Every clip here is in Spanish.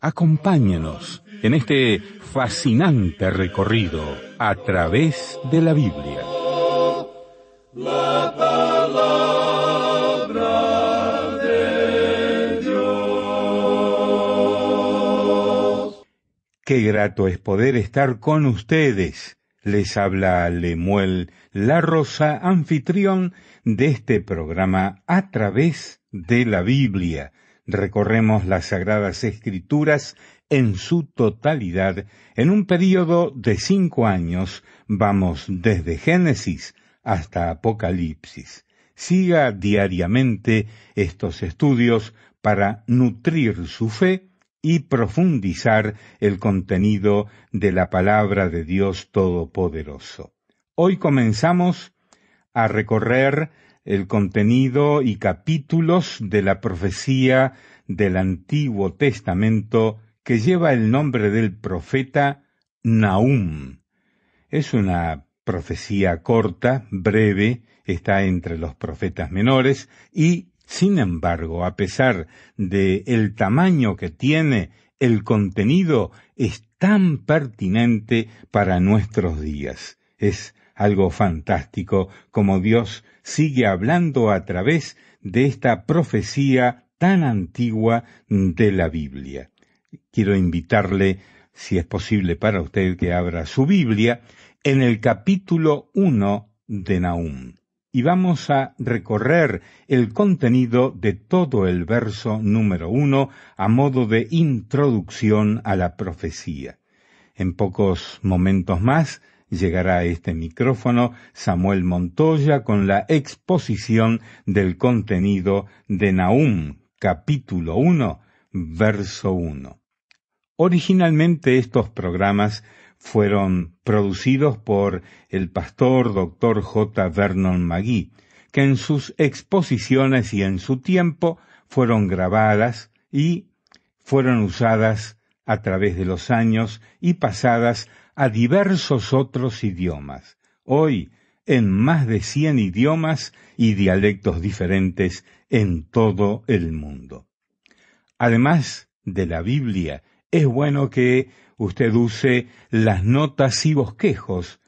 Acompáñenos en este fascinante recorrido a través de la Biblia. Qué grato es poder estar con ustedes. Les habla Lemuel La Rosa, anfitrión de este programa a través de la Biblia recorremos las Sagradas Escrituras en su totalidad en un período de cinco años, vamos desde Génesis hasta Apocalipsis. Siga diariamente estos estudios para nutrir su fe y profundizar el contenido de la palabra de Dios Todopoderoso. Hoy comenzamos a recorrer el contenido y capítulos de la profecía del Antiguo Testamento que lleva el nombre del profeta Naum. Es una profecía corta, breve, está entre los profetas menores y, sin embargo, a pesar de el tamaño que tiene, el contenido es tan pertinente para nuestros días. Es algo fantástico, como Dios sigue hablando a través de esta profecía tan antigua de la Biblia. Quiero invitarle, si es posible para usted, que abra su Biblia en el capítulo 1 de Naum Y vamos a recorrer el contenido de todo el verso número 1 a modo de introducción a la profecía. En pocos momentos más llegará a este micrófono Samuel Montoya con la exposición del contenido de Nahum, capítulo 1, verso 1. Originalmente estos programas fueron producidos por el pastor Dr. J. Vernon Magui, que en sus exposiciones y en su tiempo fueron grabadas y fueron usadas a través de los años y pasadas a diversos otros idiomas, hoy en más de cien idiomas y dialectos diferentes en todo el mundo. Además de la Biblia, es bueno que usted use las notas y bosquejos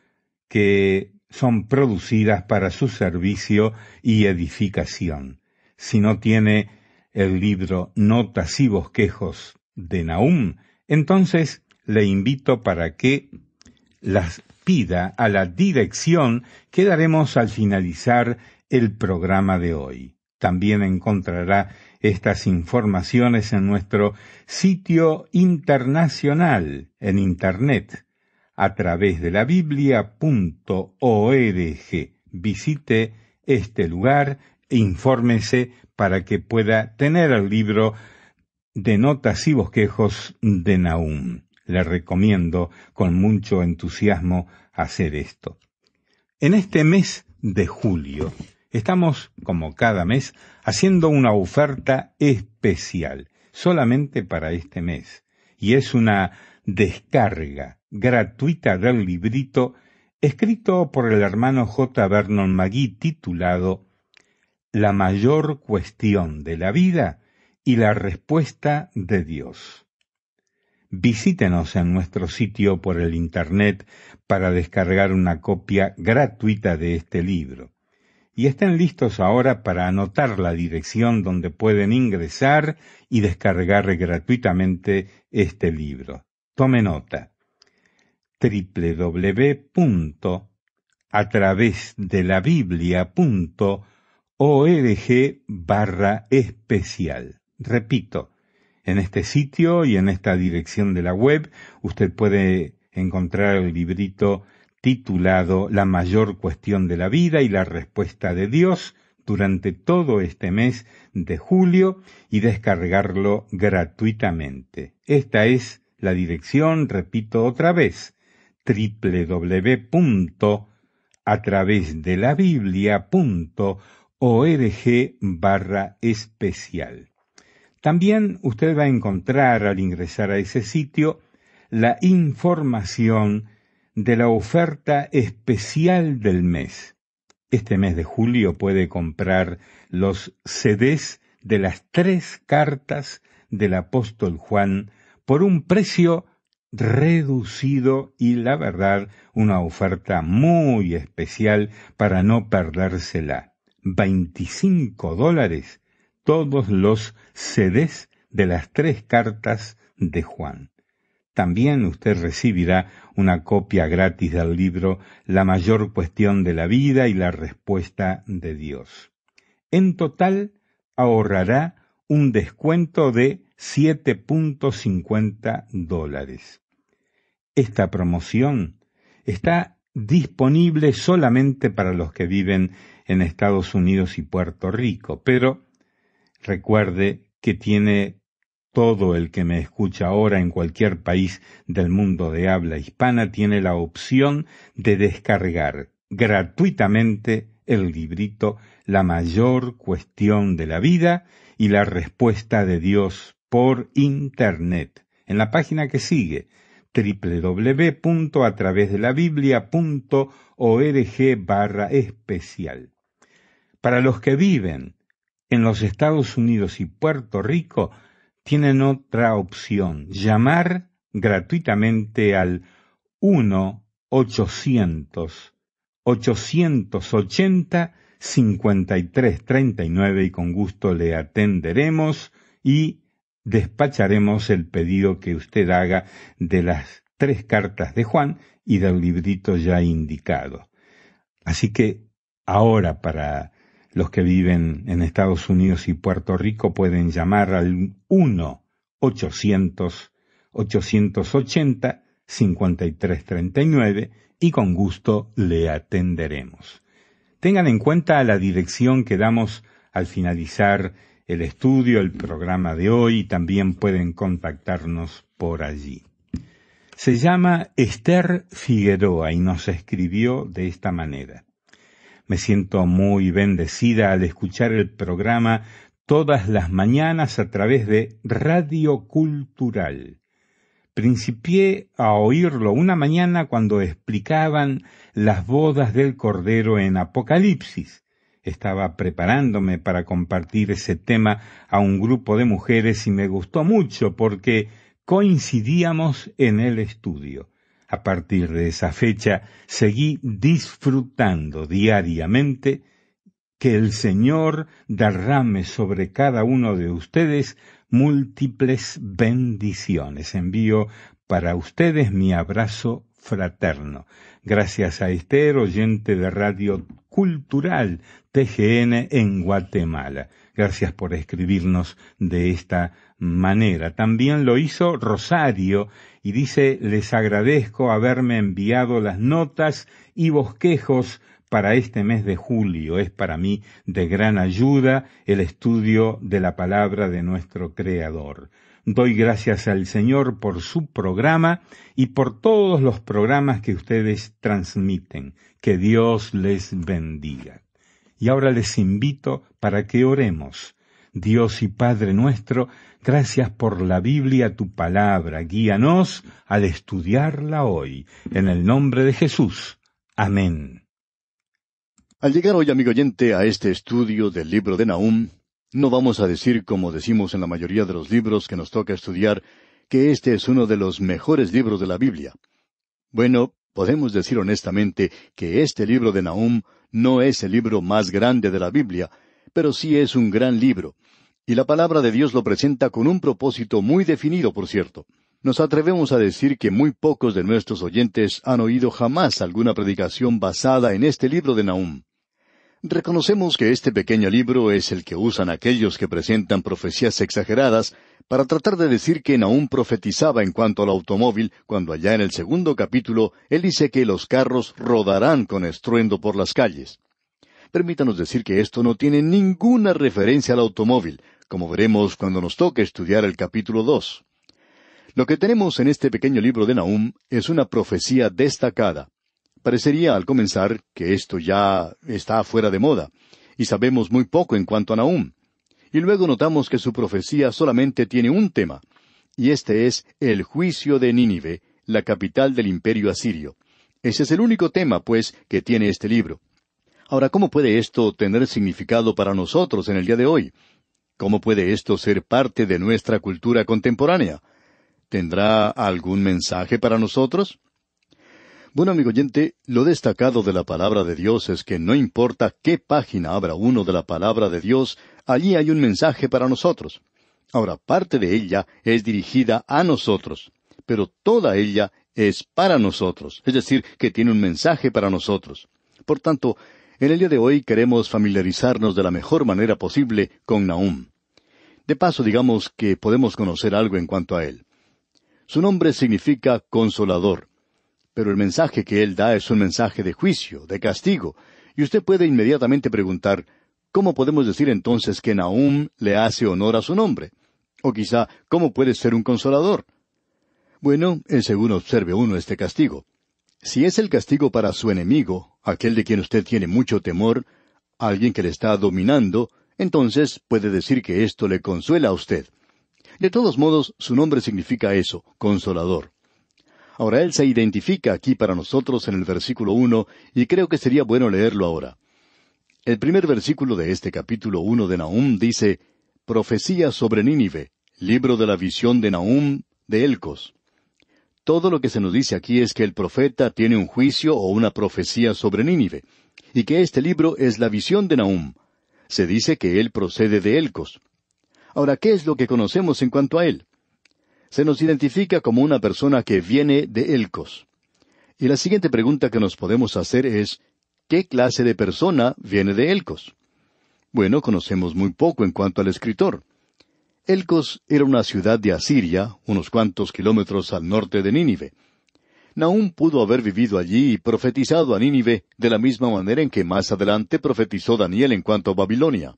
que son producidas para su servicio y edificación. Si no tiene el libro Notas y Bosquejos de Naum, entonces le invito para que las pida a la dirección que daremos al finalizar el programa de hoy. También encontrará estas informaciones en nuestro sitio internacional en Internet a través de la biblia.org. Visite este lugar e infórmese para que pueda tener el libro de notas y bosquejos de Naum le recomiendo con mucho entusiasmo hacer esto. En este mes de julio estamos, como cada mes, haciendo una oferta especial, solamente para este mes, y es una descarga gratuita del librito escrito por el hermano J. Vernon Magui titulado La mayor cuestión de la vida y la respuesta de Dios visítenos en nuestro sitio por el Internet para descargar una copia gratuita de este libro. Y estén listos ahora para anotar la dirección donde pueden ingresar y descargar gratuitamente este libro. Tome nota www.atravésdelabiblia.org barra especial. Repito, en este sitio y en esta dirección de la web usted puede encontrar el librito titulado La mayor cuestión de la vida y la respuesta de Dios durante todo este mes de julio y descargarlo gratuitamente. Esta es la dirección, repito otra vez, wwwatravésdelabibliaorg barra especial. También usted va a encontrar al ingresar a ese sitio la información de la oferta especial del mes. Este mes de julio puede comprar los CDs de las tres cartas del apóstol Juan por un precio reducido y la verdad una oferta muy especial para no perdérsela. 25 dólares todos los sedes de las tres cartas de Juan. También usted recibirá una copia gratis del libro La mayor cuestión de la vida y la respuesta de Dios. En total ahorrará un descuento de 7.50 dólares. Esta promoción está disponible solamente para los que viven en Estados Unidos y Puerto Rico, pero Recuerde que tiene todo el que me escucha ahora en cualquier país del mundo de habla hispana tiene la opción de descargar gratuitamente el librito La mayor cuestión de la vida y la respuesta de Dios por Internet en la página que sigue www.atravesdelabiblia.org barra especial. Para los que viven en los Estados Unidos y Puerto Rico tienen otra opción, llamar gratuitamente al 1-800-880-5339 y con gusto le atenderemos y despacharemos el pedido que usted haga de las tres cartas de Juan y del librito ya indicado. Así que ahora para los que viven en Estados Unidos y Puerto Rico pueden llamar al 1-800-880-5339 y con gusto le atenderemos. Tengan en cuenta la dirección que damos al finalizar el estudio, el programa de hoy, y también pueden contactarnos por allí. Se llama Esther Figueroa y nos escribió de esta manera. Me siento muy bendecida al escuchar el programa todas las mañanas a través de Radio Cultural. Principié a oírlo una mañana cuando explicaban las bodas del Cordero en Apocalipsis. Estaba preparándome para compartir ese tema a un grupo de mujeres y me gustó mucho porque coincidíamos en el estudio. A partir de esa fecha seguí disfrutando diariamente que el Señor derrame sobre cada uno de ustedes múltiples bendiciones. Envío para ustedes mi abrazo fraterno. Gracias a Esther, oyente de Radio Cultural TGN en Guatemala. Gracias por escribirnos de esta manera. También lo hizo Rosario y dice, les agradezco haberme enviado las notas y bosquejos para este mes de julio. Es para mí de gran ayuda el estudio de la palabra de nuestro Creador. Doy gracias al Señor por su programa y por todos los programas que ustedes transmiten. Que Dios les bendiga. Y ahora les invito para que oremos Dios y Padre nuestro, gracias por la Biblia, tu palabra. Guíanos al estudiarla hoy. En el nombre de Jesús. Amén. Al llegar hoy, amigo oyente, a este estudio del libro de Nahum, no vamos a decir, como decimos en la mayoría de los libros que nos toca estudiar, que este es uno de los mejores libros de la Biblia. Bueno, podemos decir honestamente que este libro de Nahum no es el libro más grande de la Biblia, pero sí es un gran libro. Y la palabra de Dios lo presenta con un propósito muy definido, por cierto. Nos atrevemos a decir que muy pocos de nuestros oyentes han oído jamás alguna predicación basada en este libro de Naum. Reconocemos que este pequeño libro es el que usan aquellos que presentan profecías exageradas para tratar de decir que Naum profetizaba en cuanto al automóvil, cuando allá en el segundo capítulo él dice que los carros rodarán con estruendo por las calles. Permítanos decir que esto no tiene ninguna referencia al automóvil, como veremos cuando nos toque estudiar el capítulo 2 Lo que tenemos en este pequeño libro de Nahum es una profecía destacada. Parecería al comenzar que esto ya está fuera de moda, y sabemos muy poco en cuanto a Nahum. Y luego notamos que su profecía solamente tiene un tema, y este es el juicio de Nínive, la capital del imperio asirio. Ese es el único tema, pues, que tiene este libro. Ahora, ¿cómo puede esto tener significado para nosotros en el día de hoy? ¿Cómo puede esto ser parte de nuestra cultura contemporánea? ¿Tendrá algún mensaje para nosotros? Bueno, amigo oyente, lo destacado de la palabra de Dios es que no importa qué página abra uno de la palabra de Dios, allí hay un mensaje para nosotros. Ahora, parte de ella es dirigida a nosotros, pero toda ella es para nosotros, es decir, que tiene un mensaje para nosotros. Por tanto, en el día de hoy queremos familiarizarnos de la mejor manera posible con Nahum. De paso, digamos que podemos conocer algo en cuanto a él. Su nombre significa consolador, pero el mensaje que él da es un mensaje de juicio, de castigo, y usted puede inmediatamente preguntar, ¿cómo podemos decir entonces que Nahum le hace honor a su nombre? O quizá, ¿cómo puede ser un consolador? Bueno, según observe uno este castigo. Si es el castigo para su enemigo, aquel de quien usted tiene mucho temor, alguien que le está dominando, entonces puede decir que esto le consuela a usted. De todos modos, su nombre significa eso, consolador. Ahora él se identifica aquí para nosotros en el versículo uno, y creo que sería bueno leerlo ahora. El primer versículo de este capítulo uno de Nahum dice Profecía sobre Nínive, libro de la visión de Nahum de Elcos. Todo lo que se nos dice aquí es que el profeta tiene un juicio o una profecía sobre Nínive, y que este libro es la visión de Nahum. Se dice que él procede de Elcos. Ahora, ¿qué es lo que conocemos en cuanto a él? Se nos identifica como una persona que viene de Elcos. Y la siguiente pregunta que nos podemos hacer es, ¿qué clase de persona viene de Elcos? Bueno, conocemos muy poco en cuanto al escritor. Elcos era una ciudad de Asiria, unos cuantos kilómetros al norte de Nínive. Naún pudo haber vivido allí y profetizado a Nínive de la misma manera en que más adelante profetizó Daniel en cuanto a Babilonia.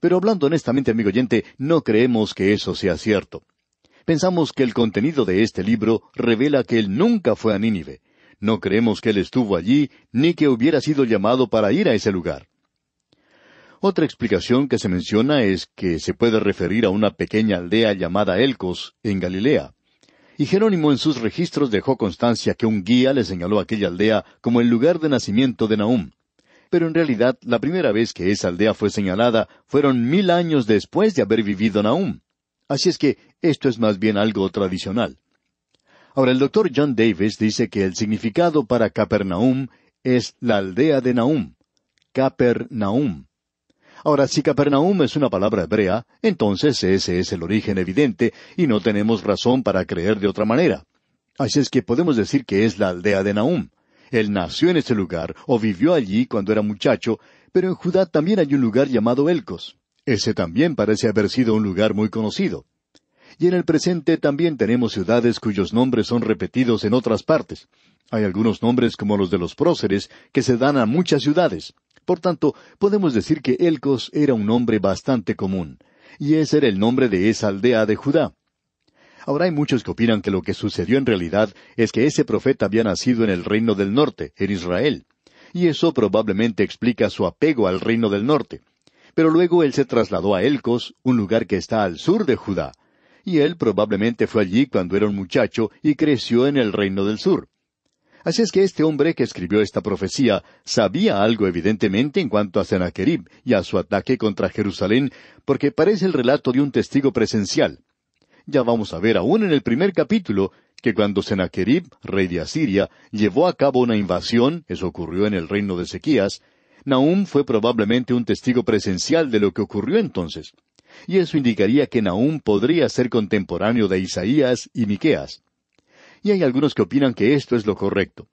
Pero hablando honestamente, amigo oyente, no creemos que eso sea cierto. Pensamos que el contenido de este libro revela que él nunca fue a Nínive. No creemos que él estuvo allí, ni que hubiera sido llamado para ir a ese lugar. Otra explicación que se menciona es que se puede referir a una pequeña aldea llamada Elcos, en Galilea. Y Jerónimo en sus registros dejó constancia que un guía le señaló aquella aldea como el lugar de nacimiento de Naum, Pero en realidad, la primera vez que esa aldea fue señalada fueron mil años después de haber vivido Naum, Así es que esto es más bien algo tradicional. Ahora, el doctor John Davis dice que el significado para Capernaum es la aldea de Naum, Capernaum. Ahora, si Capernaum es una palabra hebrea, entonces ese es el origen evidente y no tenemos razón para creer de otra manera. Así es que podemos decir que es la aldea de Naum. Él nació en ese lugar o vivió allí cuando era muchacho, pero en Judá también hay un lugar llamado Elcos. Ese también parece haber sido un lugar muy conocido. Y en el presente también tenemos ciudades cuyos nombres son repetidos en otras partes. Hay algunos nombres como los de los próceres que se dan a muchas ciudades. Por tanto, podemos decir que Elcos era un nombre bastante común, y ese era el nombre de esa aldea de Judá. Ahora hay muchos que opinan que lo que sucedió en realidad es que ese profeta había nacido en el reino del norte, en Israel, y eso probablemente explica su apego al reino del norte. Pero luego él se trasladó a Elcos, un lugar que está al sur de Judá, y él probablemente fue allí cuando era un muchacho y creció en el reino del sur. Así es que este hombre que escribió esta profecía sabía algo evidentemente en cuanto a Sennacherib y a su ataque contra Jerusalén, porque parece el relato de un testigo presencial. Ya vamos a ver aún en el primer capítulo que cuando Sennacherib, rey de Asiria, llevó a cabo una invasión, eso ocurrió en el reino de Ezequías, Nahum fue probablemente un testigo presencial de lo que ocurrió entonces. Y eso indicaría que Nahum podría ser contemporáneo de Isaías y Miqueas y hay algunos que opinan que esto es lo correcto.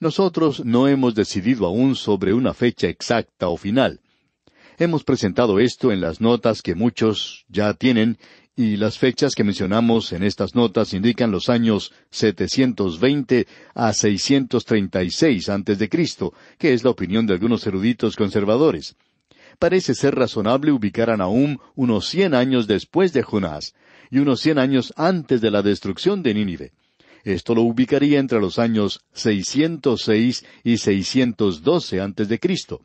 Nosotros no hemos decidido aún sobre una fecha exacta o final. Hemos presentado esto en las notas que muchos ya tienen y las fechas que mencionamos en estas notas indican los años 720 a 636 antes de Cristo, que es la opinión de algunos eruditos conservadores. Parece ser razonable ubicar a unos cien años después de Jonás y unos cien años antes de la destrucción de Nínive. Esto lo ubicaría entre los años 606 y 612 antes de Cristo.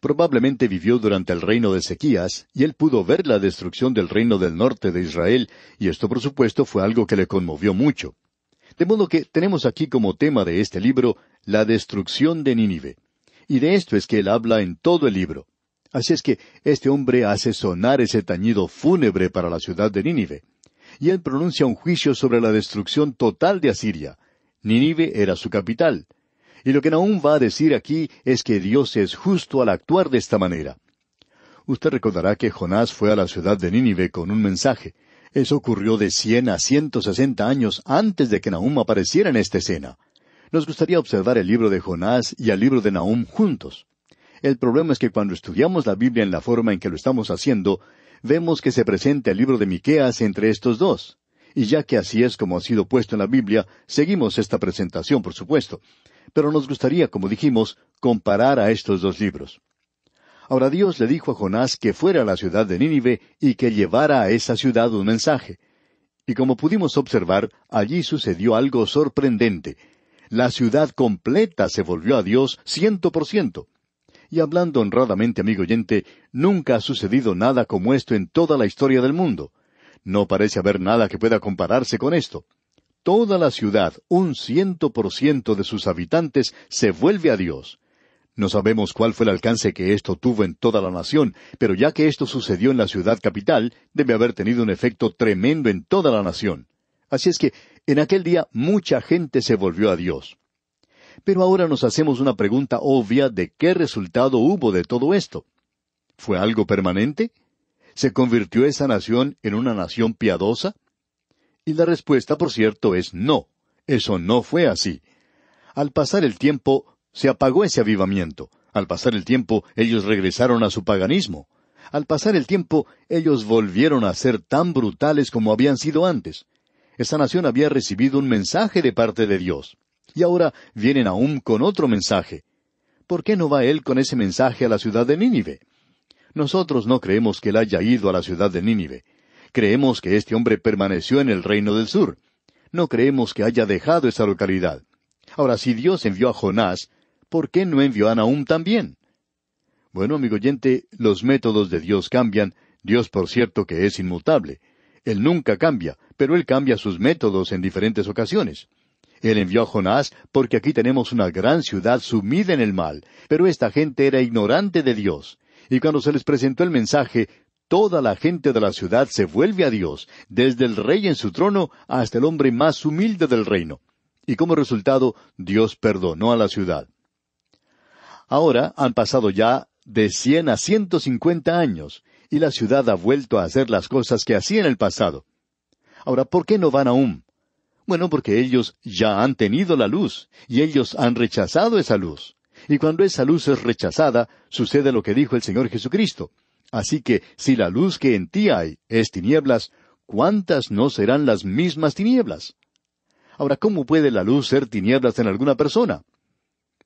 Probablemente vivió durante el reino de Ezequías y él pudo ver la destrucción del reino del norte de Israel y esto por supuesto fue algo que le conmovió mucho. De modo que tenemos aquí como tema de este libro la destrucción de Nínive. Y de esto es que él habla en todo el libro. Así es que este hombre hace sonar ese tañido fúnebre para la ciudad de Nínive y él pronuncia un juicio sobre la destrucción total de Asiria. Ninive era su capital. Y lo que Nahum va a decir aquí es que Dios es justo al actuar de esta manera. Usted recordará que Jonás fue a la ciudad de Nínive con un mensaje. Eso ocurrió de 100 a 160 años antes de que Nahum apareciera en esta escena. Nos gustaría observar el libro de Jonás y el libro de Nahum juntos. El problema es que cuando estudiamos la Biblia en la forma en que lo estamos haciendo, vemos que se presenta el libro de Miqueas entre estos dos. Y ya que así es como ha sido puesto en la Biblia, seguimos esta presentación, por supuesto. Pero nos gustaría, como dijimos, comparar a estos dos libros. Ahora Dios le dijo a Jonás que fuera a la ciudad de Nínive y que llevara a esa ciudad un mensaje. Y como pudimos observar, allí sucedió algo sorprendente. La ciudad completa se volvió a Dios ciento por ciento. Y hablando honradamente, amigo oyente, nunca ha sucedido nada como esto en toda la historia del mundo. No parece haber nada que pueda compararse con esto. Toda la ciudad, un ciento por ciento de sus habitantes, se vuelve a Dios. No sabemos cuál fue el alcance que esto tuvo en toda la nación, pero ya que esto sucedió en la ciudad capital, debe haber tenido un efecto tremendo en toda la nación. Así es que en aquel día mucha gente se volvió a Dios. Pero ahora nos hacemos una pregunta obvia de qué resultado hubo de todo esto. ¿Fue algo permanente? ¿Se convirtió esa nación en una nación piadosa? Y la respuesta, por cierto, es no. Eso no fue así. Al pasar el tiempo, se apagó ese avivamiento. Al pasar el tiempo, ellos regresaron a su paganismo. Al pasar el tiempo, ellos volvieron a ser tan brutales como habían sido antes. Esa nación había recibido un mensaje de parte de Dios. Y ahora vienen aún con otro mensaje. ¿Por qué no va él con ese mensaje a la ciudad de Nínive? Nosotros no creemos que él haya ido a la ciudad de Nínive. Creemos que este hombre permaneció en el reino del sur. No creemos que haya dejado esa localidad. Ahora, si Dios envió a Jonás, ¿por qué no envió a Nahum también? Bueno, amigo oyente, los métodos de Dios cambian. Dios, por cierto, que es inmutable. Él nunca cambia, pero él cambia sus métodos en diferentes ocasiones. Él envió a Jonás porque aquí tenemos una gran ciudad sumida en el mal, pero esta gente era ignorante de Dios. Y cuando se les presentó el mensaje, toda la gente de la ciudad se vuelve a Dios, desde el rey en su trono hasta el hombre más humilde del reino. Y como resultado, Dios perdonó a la ciudad. Ahora han pasado ya de cien a ciento cincuenta años, y la ciudad ha vuelto a hacer las cosas que hacía en el pasado. Ahora, ¿por qué no van aún? Bueno, porque ellos ya han tenido la luz, y ellos han rechazado esa luz. Y cuando esa luz es rechazada, sucede lo que dijo el Señor Jesucristo. Así que si la luz que en ti hay es tinieblas, ¿cuántas no serán las mismas tinieblas? Ahora, ¿cómo puede la luz ser tinieblas en alguna persona?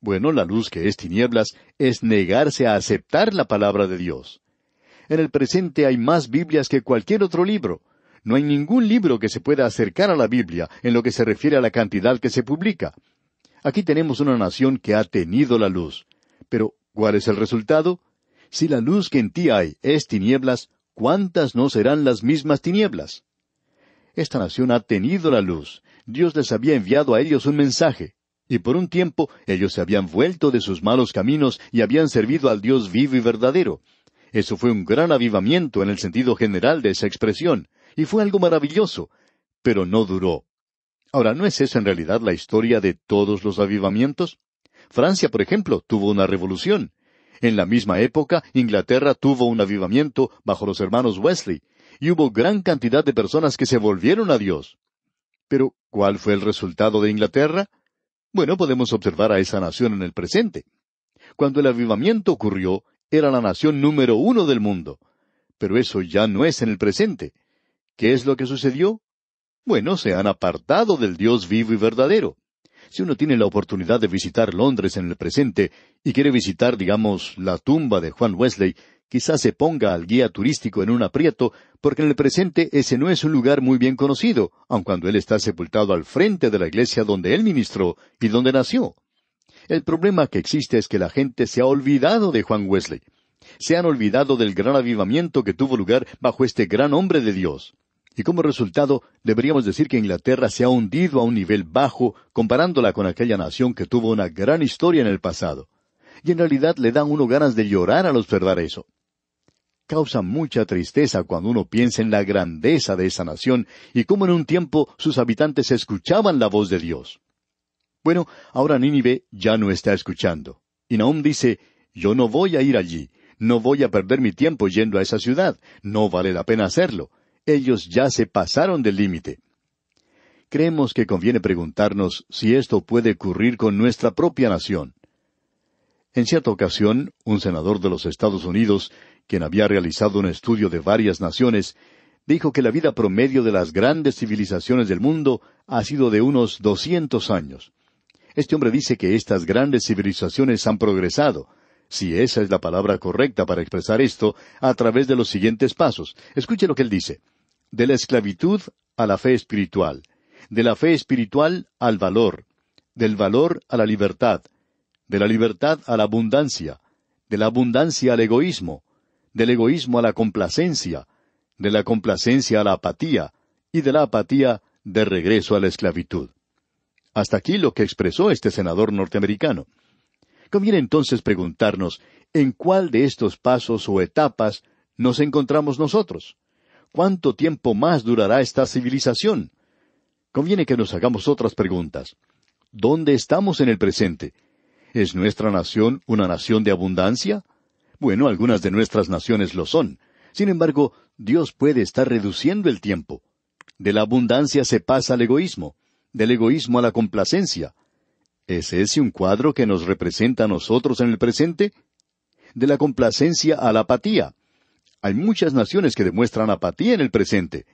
Bueno, la luz que es tinieblas es negarse a aceptar la palabra de Dios. En el presente hay más Biblias que cualquier otro libro, no hay ningún libro que se pueda acercar a la Biblia en lo que se refiere a la cantidad que se publica. Aquí tenemos una nación que ha tenido la luz. Pero, ¿cuál es el resultado? Si la luz que en ti hay es tinieblas, ¿cuántas no serán las mismas tinieblas? Esta nación ha tenido la luz. Dios les había enviado a ellos un mensaje. Y por un tiempo ellos se habían vuelto de sus malos caminos y habían servido al Dios vivo y verdadero. Eso fue un gran avivamiento en el sentido general de esa expresión y fue algo maravilloso, pero no duró. Ahora, ¿no es eso en realidad la historia de todos los avivamientos? Francia, por ejemplo, tuvo una revolución. En la misma época, Inglaterra tuvo un avivamiento bajo los hermanos Wesley, y hubo gran cantidad de personas que se volvieron a Dios. Pero, ¿cuál fue el resultado de Inglaterra? Bueno, podemos observar a esa nación en el presente. Cuando el avivamiento ocurrió, era la nación número uno del mundo. Pero eso ya no es en el presente. ¿Qué es lo que sucedió? Bueno, se han apartado del Dios vivo y verdadero. Si uno tiene la oportunidad de visitar Londres en el presente y quiere visitar, digamos, la tumba de Juan Wesley, quizás se ponga al guía turístico en un aprieto, porque en el presente ese no es un lugar muy bien conocido, aun cuando él está sepultado al frente de la iglesia donde él ministró y donde nació. El problema que existe es que la gente se ha olvidado de Juan Wesley. Se han olvidado del gran avivamiento que tuvo lugar bajo este gran hombre de Dios y como resultado deberíamos decir que Inglaterra se ha hundido a un nivel bajo comparándola con aquella nación que tuvo una gran historia en el pasado. Y en realidad le dan uno ganas de llorar al observar eso. Causa mucha tristeza cuando uno piensa en la grandeza de esa nación y cómo en un tiempo sus habitantes escuchaban la voz de Dios. Bueno, ahora Nínive ya no está escuchando. Y Nahum dice, yo no voy a ir allí, no voy a perder mi tiempo yendo a esa ciudad, no vale la pena hacerlo ellos ya se pasaron del límite. Creemos que conviene preguntarnos si esto puede ocurrir con nuestra propia nación. En cierta ocasión, un senador de los Estados Unidos, quien había realizado un estudio de varias naciones, dijo que la vida promedio de las grandes civilizaciones del mundo ha sido de unos doscientos años. Este hombre dice que estas grandes civilizaciones han progresado, si esa es la palabra correcta para expresar esto, a través de los siguientes pasos. Escuche lo que él dice de la esclavitud a la fe espiritual, de la fe espiritual al valor, del valor a la libertad, de la libertad a la abundancia, de la abundancia al egoísmo, del egoísmo a la complacencia, de la complacencia a la apatía, y de la apatía de regreso a la esclavitud. Hasta aquí lo que expresó este senador norteamericano. Conviene entonces preguntarnos en cuál de estos pasos o etapas nos encontramos nosotros. ¿Cuánto tiempo más durará esta civilización? Conviene que nos hagamos otras preguntas. ¿Dónde estamos en el presente? ¿Es nuestra nación una nación de abundancia? Bueno, algunas de nuestras naciones lo son. Sin embargo, Dios puede estar reduciendo el tiempo. De la abundancia se pasa al egoísmo, del egoísmo a la complacencia. ¿Es ese un cuadro que nos representa a nosotros en el presente? De la complacencia a la apatía, hay muchas naciones que demuestran apatía en el presente.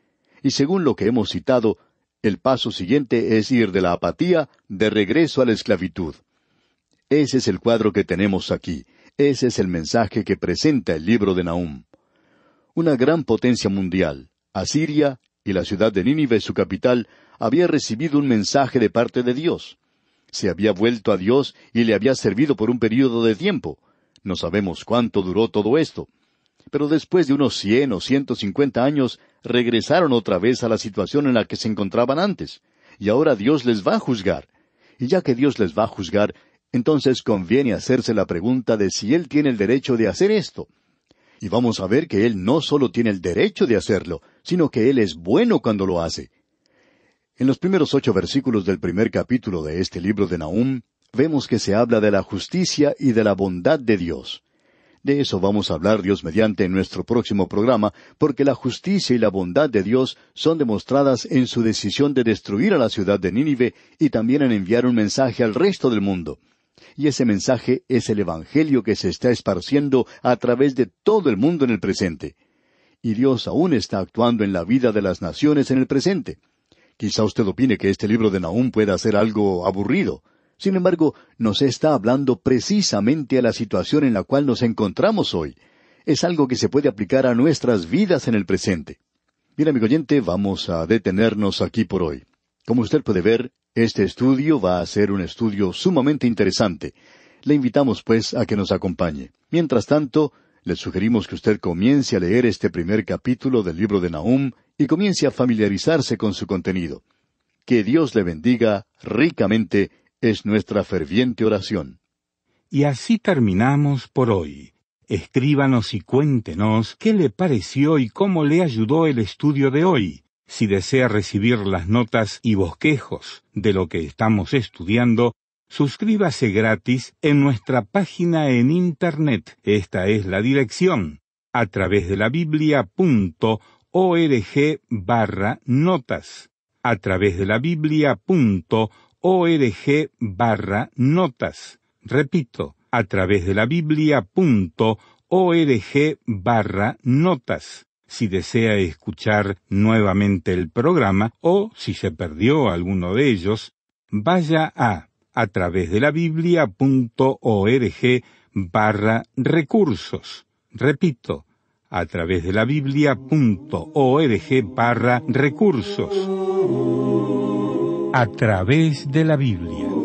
Y según lo que hemos citado, el paso siguiente es ir de la apatía de regreso a la esclavitud. Ese es el cuadro que tenemos aquí. Ese es el mensaje que presenta el libro de Nahum. Una gran potencia mundial, Asiria y la ciudad de Nínive, su capital, había recibido un mensaje de parte de Dios. Se había vuelto a Dios y le había servido por un período de tiempo. No sabemos cuánto duró todo esto pero después de unos cien o ciento cincuenta años regresaron otra vez a la situación en la que se encontraban antes, y ahora Dios les va a juzgar. Y ya que Dios les va a juzgar, entonces conviene hacerse la pregunta de si Él tiene el derecho de hacer esto. Y vamos a ver que Él no solo tiene el derecho de hacerlo, sino que Él es bueno cuando lo hace. En los primeros ocho versículos del primer capítulo de este libro de Nahum, vemos que se habla de la justicia y de la bondad de Dios. De eso vamos a hablar Dios mediante en nuestro próximo programa, porque la justicia y la bondad de Dios son demostradas en su decisión de destruir a la ciudad de Nínive y también en enviar un mensaje al resto del mundo. Y ese mensaje es el Evangelio que se está esparciendo a través de todo el mundo en el presente. Y Dios aún está actuando en la vida de las naciones en el presente. Quizá usted opine que este libro de Nahum pueda ser algo aburrido. Sin embargo, nos está hablando precisamente a la situación en la cual nos encontramos hoy. Es algo que se puede aplicar a nuestras vidas en el presente. Bien, amigo oyente, vamos a detenernos aquí por hoy. Como usted puede ver, este estudio va a ser un estudio sumamente interesante. Le invitamos, pues, a que nos acompañe. Mientras tanto, le sugerimos que usted comience a leer este primer capítulo del libro de Nahum y comience a familiarizarse con su contenido. Que Dios le bendiga ricamente es nuestra ferviente oración. Y así terminamos por hoy. Escríbanos y cuéntenos qué le pareció y cómo le ayudó el estudio de hoy. Si desea recibir las notas y bosquejos de lo que estamos estudiando, suscríbase gratis en nuestra página en Internet. Esta es la dirección a través de la Biblia.org barra notas. A través de la Biblia.org org barra notas. Repito, a través de la biblia.org barra notas si desea escuchar nuevamente el programa o si se perdió alguno de ellos, vaya a a través de la biblia.org barra recursos. Repito, a través de la biblia.org barra recursos a través de la Biblia.